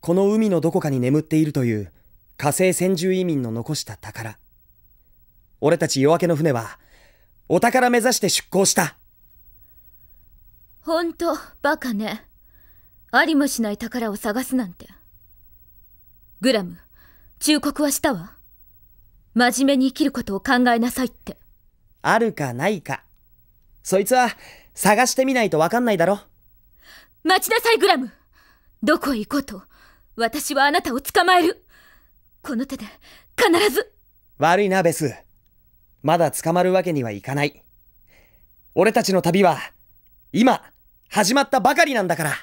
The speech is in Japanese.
この海のどこかに眠っているという火星先住移民の残した宝。俺たち夜明けの船は、お宝目指して出港した。ほんと、バカね。ありもしない宝を探すなんて。グラム、忠告はしたわ。真面目に生きることを考えなさいって。あるかないか。そいつは、探してみないとわかんないだろ。待ちなさい、グラムどこへ行こうと私はあなたを捕まえるこの手で必ず悪いなベスまだ捕まるわけにはいかない俺たちの旅は今始まったばかりなんだから